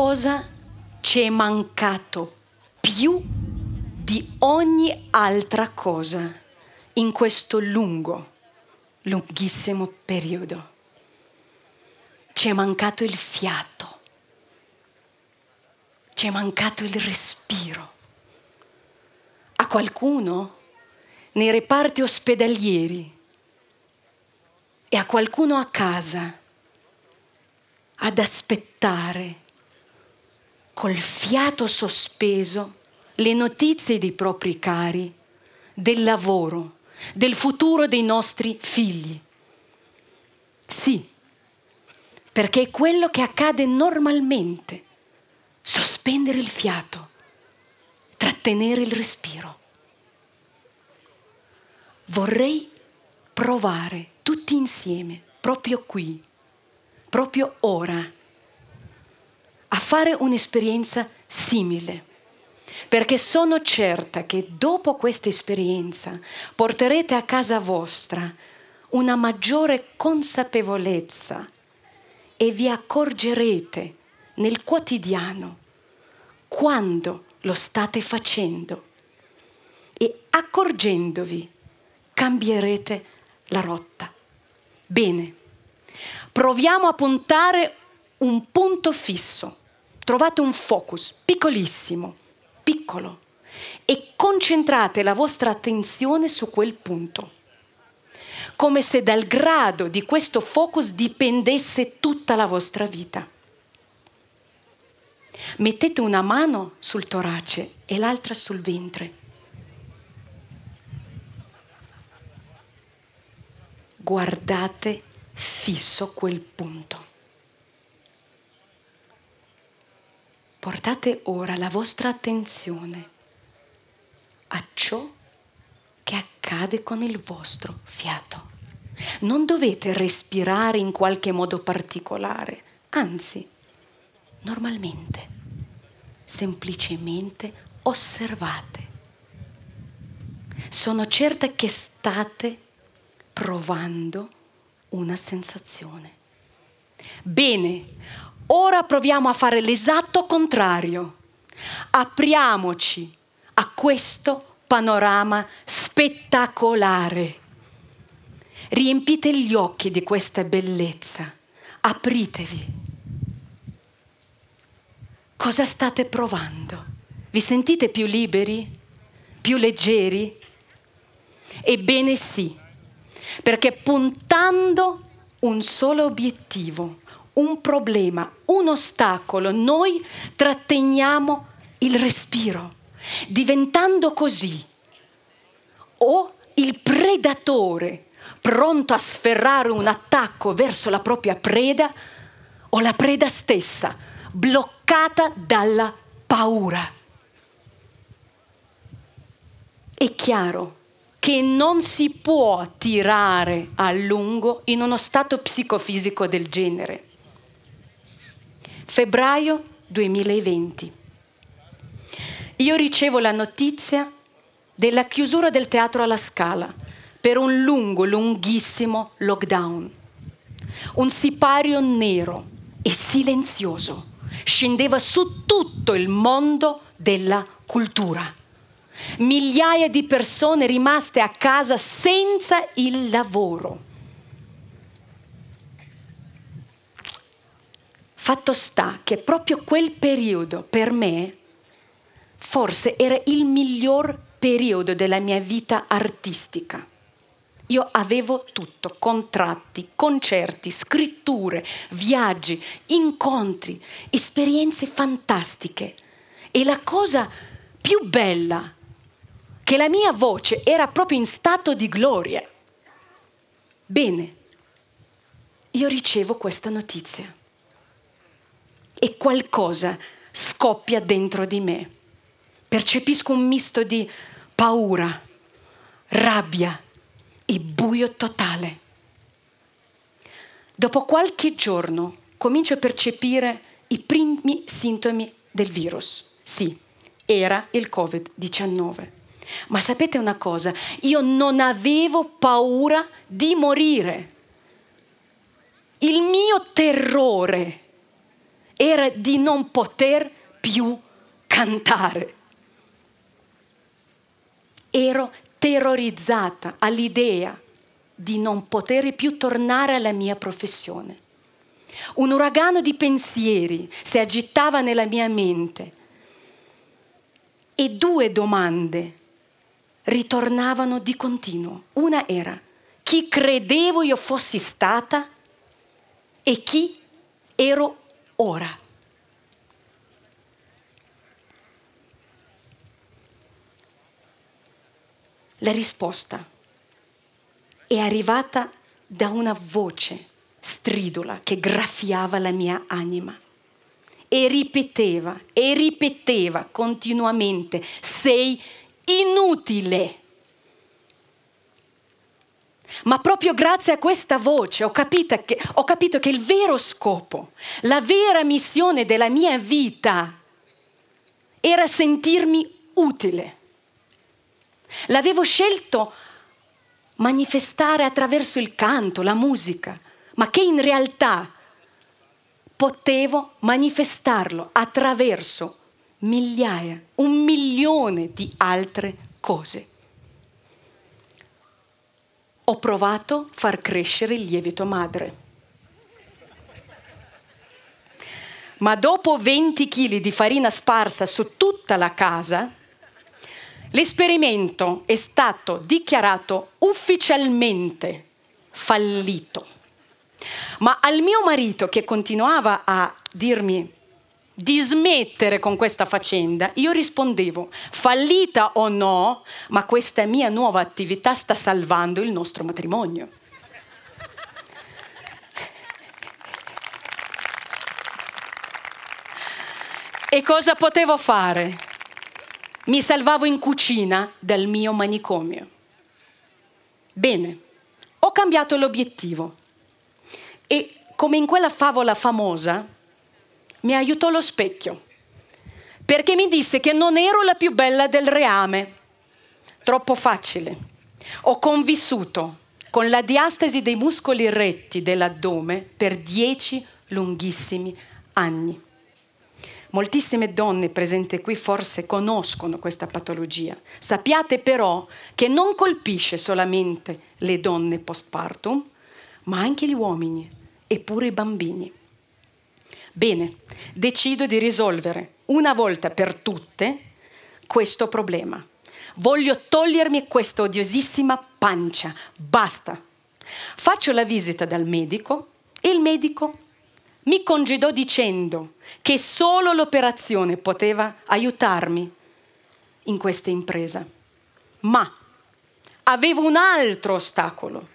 cosa ci è mancato più di ogni altra cosa in questo lungo, lunghissimo periodo. Ci è mancato il fiato, ci è mancato il respiro. A qualcuno nei reparti ospedalieri e a qualcuno a casa ad aspettare col fiato sospeso le notizie dei propri cari, del lavoro, del futuro dei nostri figli. Sì, perché è quello che accade normalmente, sospendere il fiato, trattenere il respiro. Vorrei provare tutti insieme, proprio qui, proprio ora a fare un'esperienza simile, perché sono certa che dopo questa esperienza porterete a casa vostra una maggiore consapevolezza e vi accorgerete nel quotidiano quando lo state facendo e accorgendovi cambierete la rotta. Bene, proviamo a puntare un punto fisso, trovate un focus piccolissimo, piccolo, e concentrate la vostra attenzione su quel punto, come se dal grado di questo focus dipendesse tutta la vostra vita. Mettete una mano sul torace e l'altra sul ventre. Guardate fisso quel punto. Portate ora la vostra attenzione a ciò che accade con il vostro fiato. Non dovete respirare in qualche modo particolare, anzi, normalmente, semplicemente osservate. Sono certa che state provando una sensazione. Bene, Ora proviamo a fare l'esatto contrario. Apriamoci a questo panorama spettacolare. Riempite gli occhi di questa bellezza. Apritevi. Cosa state provando? Vi sentite più liberi? Più leggeri? Ebbene sì, perché puntando un solo obiettivo, un problema, un ostacolo, noi tratteniamo il respiro, diventando così o il predatore pronto a sferrare un attacco verso la propria preda o la preda stessa bloccata dalla paura. È chiaro che non si può tirare a lungo in uno stato psicofisico del genere febbraio 2020. Io ricevo la notizia della chiusura del teatro alla Scala per un lungo, lunghissimo lockdown. Un sipario nero e silenzioso scendeva su tutto il mondo della cultura. Migliaia di persone rimaste a casa senza il lavoro Fatto sta che proprio quel periodo per me forse era il miglior periodo della mia vita artistica. Io avevo tutto, contratti, concerti, scritture, viaggi, incontri, esperienze fantastiche. E la cosa più bella, che la mia voce era proprio in stato di gloria. Bene, io ricevo questa notizia e qualcosa scoppia dentro di me. Percepisco un misto di paura, rabbia e buio totale. Dopo qualche giorno comincio a percepire i primi sintomi del virus. Sì, era il Covid-19. Ma sapete una cosa? Io non avevo paura di morire. Il mio terrore di non poter più cantare. Ero terrorizzata all'idea di non poter più tornare alla mia professione. Un uragano di pensieri si agitava nella mia mente e due domande ritornavano di continuo. Una era chi credevo io fossi stata e chi ero ora. La risposta è arrivata da una voce stridula che graffiava la mia anima e ripeteva e ripeteva continuamente, sei inutile. Ma proprio grazie a questa voce ho capito, che, ho capito, che, il vero scopo, la vera missione della mia vita era sentirmi utile. L'avevo scelto manifestare attraverso il canto, la musica, ma che in realtà potevo manifestarlo attraverso migliaia, un milione di altre cose. Ho provato a far crescere il lievito madre. Ma dopo 20 kg di farina sparsa su tutta la casa, L'esperimento è stato dichiarato ufficialmente fallito. Ma al mio marito che continuava a dirmi di smettere con questa faccenda, io rispondevo, fallita o no, ma questa mia nuova attività sta salvando il nostro matrimonio. e cosa potevo fare? Mi salvavo in cucina dal mio manicomio. Bene, ho cambiato l'obiettivo e come in quella favola famosa mi aiutò lo specchio perché mi disse che non ero la più bella del reame. Troppo facile. Ho convissuto con la diastasi dei muscoli retti dell'addome per dieci lunghissimi anni. Moltissime donne presenti qui forse conoscono questa patologia. Sappiate però che non colpisce solamente le donne postpartum, ma anche gli uomini e pure i bambini. Bene, decido di risolvere una volta per tutte questo problema. Voglio togliermi questa odiosissima pancia. Basta. Faccio la visita dal medico e il medico mi congedò dicendo che solo l'operazione poteva aiutarmi in questa impresa. Ma avevo un altro ostacolo,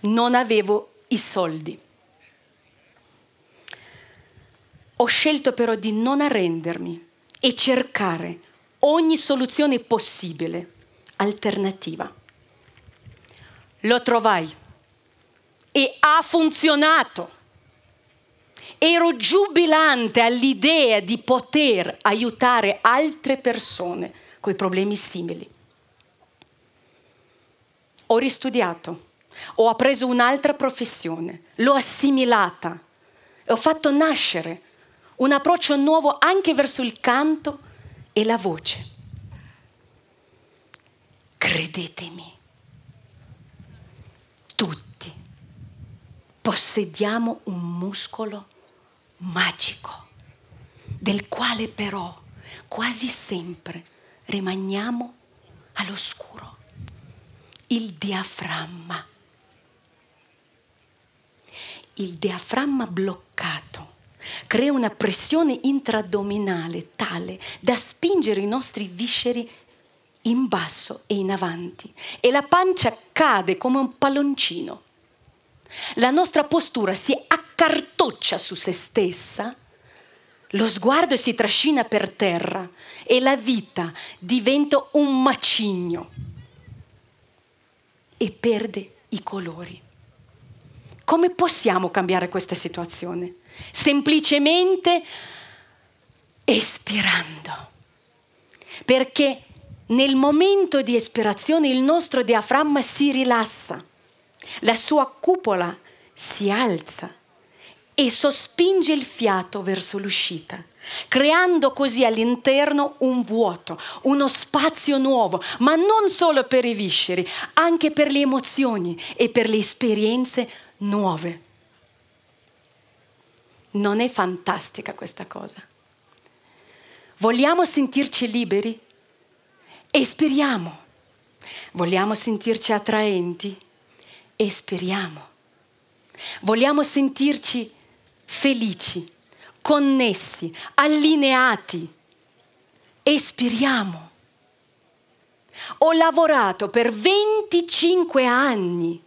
non avevo i soldi. Ho scelto però di non arrendermi e cercare ogni soluzione possibile, alternativa. Lo trovai e ha funzionato ero giubilante all'idea di poter aiutare altre persone con problemi simili. Ho ristudiato, ho appreso un'altra professione, l'ho assimilata e ho fatto nascere un approccio nuovo anche verso il canto e la voce. Credetemi, tutti possediamo un muscolo magico, del quale però quasi sempre rimaniamo all'oscuro, il diaframma. Il diaframma bloccato crea una pressione intradominale tale da spingere i nostri visceri in basso e in avanti e la pancia cade come un palloncino. La nostra postura si accade accartoccia su se stessa, lo sguardo si trascina per terra e la vita diventa un macigno e perde i colori. Come possiamo cambiare questa situazione? Semplicemente espirando. Perché nel momento di espirazione il nostro diaframma si rilassa, la sua cupola si alza e sospinge il fiato verso l'uscita, creando così all'interno un vuoto, uno spazio nuovo, ma non solo per i visceri, anche per le emozioni e per le esperienze nuove. Non è fantastica questa cosa? Vogliamo sentirci liberi? Esperiamo. Vogliamo sentirci attraenti? Esperiamo. Vogliamo sentirci felici, connessi, allineati. Espiriamo. Ho lavorato per 25 anni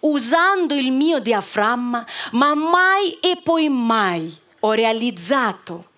usando il mio diaframma, ma mai e poi mai ho realizzato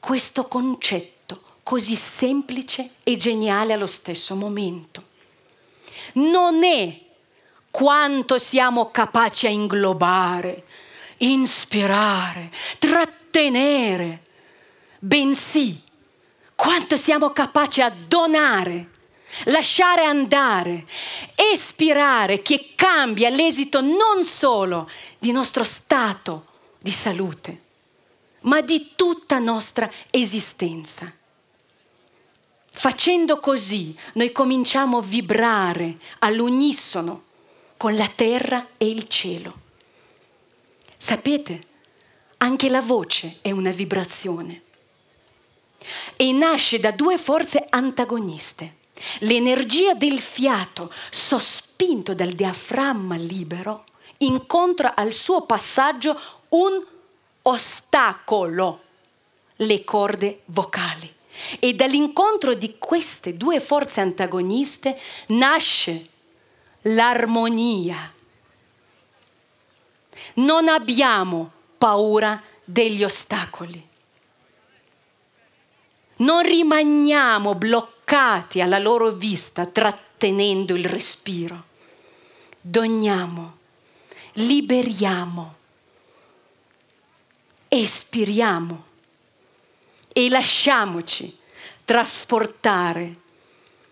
questo concetto così semplice e geniale allo stesso momento. Non è quanto siamo capaci a inglobare, inspirare, trattenere, bensì quanto siamo capaci a donare, lasciare andare, espirare che cambia l'esito non solo di nostro stato di salute, ma di tutta nostra esistenza. Facendo così noi cominciamo a vibrare all'unisono con la terra e il cielo. Sapete, anche la voce è una vibrazione e nasce da due forze antagoniste. L'energia del fiato, sospinto dal diaframma libero, incontra al suo passaggio un ostacolo, le corde vocali. E dall'incontro di queste due forze antagoniste nasce l'armonia. Non abbiamo paura degli ostacoli. Non rimaniamo bloccati alla loro vista trattenendo il respiro. Doniamo, liberiamo, espiriamo e lasciamoci trasportare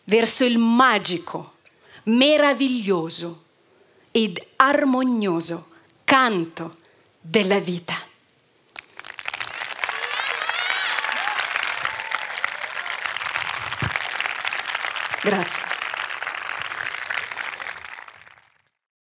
verso il magico meraviglioso ed armonioso canto della vita. Grazie.